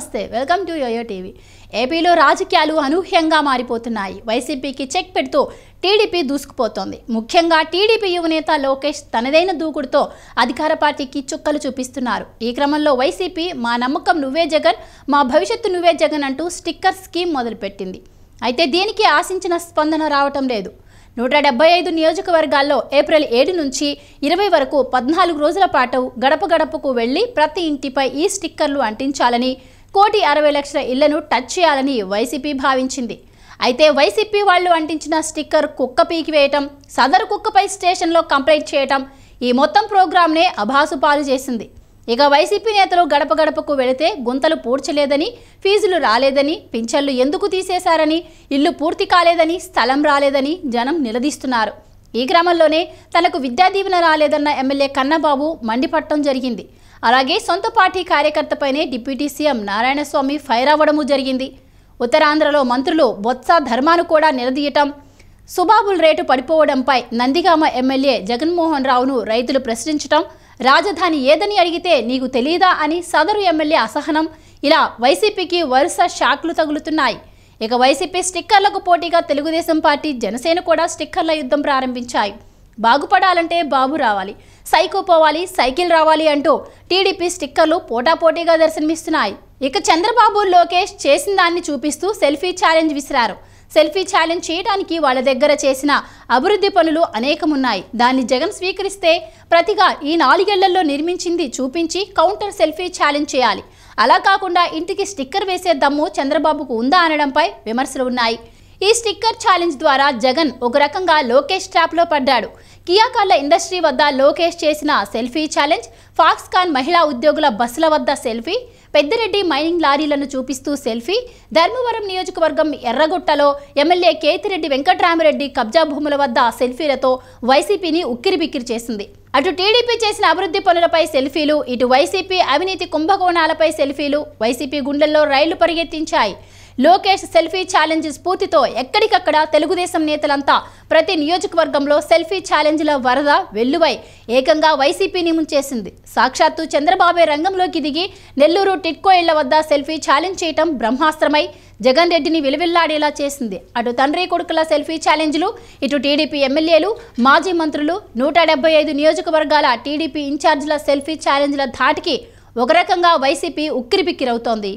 నమస్తే welcome to yo-yo TV ఏపీలో రాజకీయాలు అనూహ్యంగా మారిపోతున్నాయి వైసీపీకి చెక్ పెడుతూ టీడీపీ దూసుకుపోతోంది ముఖ్యంగా టీడీపీ యువనేత లోకేష్ తనదైన దూకుడుతో అధికార పార్టీకి చుక్కలు చూపిస్తున్నారు ఈ క్రమంలో వైసీపీ మా నమ్మకం నువ్వే జగన్ మా భవిష్యత్తు నువ్వే జగన్ అంటూ స్టిక్కర్ స్కీమ్ మొదలుపెట్టింది అయితే దీనికి ఆశించిన స్పందన రావటం లేదు నూట డెబ్బై ఐదు నియోజకవర్గాల్లో ఏప్రిల్ ఏడు నుంచి ఇరవై వరకు పద్నాలుగు రోజుల పాటు గడప గడపకు వెళ్లి ప్రతి ఇంటిపై ఈ స్టిక్కర్లు అంటించాలని కోటి అరవై లక్షల ఇళ్లను టచ్ చేయాలని వైసీపీ భావించింది అయితే వైసీపీ వాళ్ళు అంటించిన స్టిక్కర్ కుక్క పీకివేయటం సదరు కుక్కపై స్టేషన్లో కంప్లైంట్ చేయటం ఈ మొత్తం ప్రోగ్రామ్నే పాలు చేసింది ఇక వైసీపీ నేతలు గడప గడపకు వెళితే గుంతలు పూడ్చలేదని ఫీజులు రాలేదని పింఛన్లు ఎందుకు తీసేశారని ఇల్లు పూర్తి కాలేదని స్థలం రాలేదని జనం నిలదీస్తున్నారు ఈ క్రమంలోనే తనకు విద్యా దీవెన రాలేదన్న ఎమ్మెల్యే కన్నబాబు మండిపట్టడం జరిగింది అలాగే సొంత పార్టీ కార్యకర్తపైనే డిప్యూటీ సీఎం నారాయణస్వామి ఫైర్ అవ్వడము జరిగింది ఉత్తరాంధ్రలో మంత్రులు బొత్స ధర్మాను కూడా నిలదీయటం సుబాబుల్ రేటు పడిపోవడంపై నందిగామ ఎమ్మెల్యే జగన్మోహన్ రావును రైతులు ప్రశ్నించటం రాజధాని ఏదని అడిగితే నీకు తెలియదా అని సదరు ఎమ్మెల్యే అసహనం ఇలా వైసీపీకి వరుస షాక్లు తగులుతున్నాయి ఇక వైసీపీ స్టిక్కర్లకు పోటీగా తెలుగుదేశం పార్టీ జనసేన కూడా స్టిక్కర్ల యుద్ధం ప్రారంభించాయి బాగుపడాలంటే బాబు రావాలి సైకో పోవాలి సైకిల్ రావాలి అంటూ టీడీపీ స్టిక్కర్లు పోటాపోటీగా దర్శనమిస్తున్నాయి ఇక చంద్రబాబు లోకేష్ చేసిన దాన్ని చూపిస్తూ సెల్ఫీ ఛాలెంజ్ విసిరారు సెల్ఫీ ఛాలెంజ్ చేయడానికి వాళ్ళ దగ్గర చేసిన అభివృద్ధి పనులు అనేకమున్నాయి దాన్ని జగన్ స్వీకరిస్తే ప్రతిగా ఈ నాలుగేళ్లలో నిర్మించింది చూపించి కౌంటర్ సెల్ఫీ ఛాలెంజ్ చేయాలి అలా కాకుండా ఇంటికి స్టిక్కర్ వేసే దమ్ము చంద్రబాబుకు ఉందా అనడంపై విమర్శలు ఉన్నాయి ఈ స్టిక్కర్ ఛాలెంజ్ ద్వారా జగన్ ఒక రకంగా లోకేష్ ట్రాప్లో పడ్డాడు కియాకార్ల ఇండస్ట్రీ వద్ద లోకేష్ చేసిన సెల్ఫీ ఛాలెంజ్ ఫాక్స్కాన్ మహిళా ఉద్యోగుల బస్సుల వద్ద సెల్ఫీ పెద్దిరెడ్డి మైనింగ్ లారీలను చూపిస్తూ సెల్ఫీ ధర్మవరం నియోజకవర్గం ఎర్రగొట్టలో ఎమ్మెల్యే కేతిరెడ్డి వెంకట్రామరెడ్డి కబ్జా భూముల వద్ద సెల్ఫీలతో వైసీపీని ఉక్కిరిబిక్కిరి చేసింది అటు టీడీపీ చేసిన అభివృద్ధి పనులపై సెల్ఫీలు ఇటు వైసీపీ అవినీతి కుంభకోణాలపై సెల్ఫీలు వైసీపీ గుండెల్లో రైళ్లు పరిగెత్తించాయి లోకేష్ సెల్ఫీ ఛాలెంజ్ స్ఫూర్తితో ఎక్కడికక్కడ తెలుగుదేశం నేతలంతా ప్రతి నియోజకవర్గంలో సెల్ఫీ ఛాలెంజ్ల వరద వెల్లువై ఏకంగా వైసీపీని ముంచేసింది సాక్షాత్తు చంద్రబాబే రంగంలోకి దిగి నెల్లూరు టిట్కో ఇళ్ల వద్ద సెల్ఫీ ఛాలెంజ్ చేయటం బ్రహ్మాస్త్రమై జగన్ రెడ్డిని విలువిల్లాడేలా చేసింది అటు తండ్రి కొడుకుల సెల్ఫీ ఛాలెంజ్లు ఇటు టీడీపీ ఎమ్మెల్యేలు మాజీ మంత్రులు నూట డెబ్బై ఐదు నియోజకవర్గాల టీడీపీ ఇన్ఛార్జీల సెల్ఫీ ఛాలెంజ్ల ధాటికి ఒక రకంగా వైసీపీ ఉక్కిరిబిక్కిరవుతోంది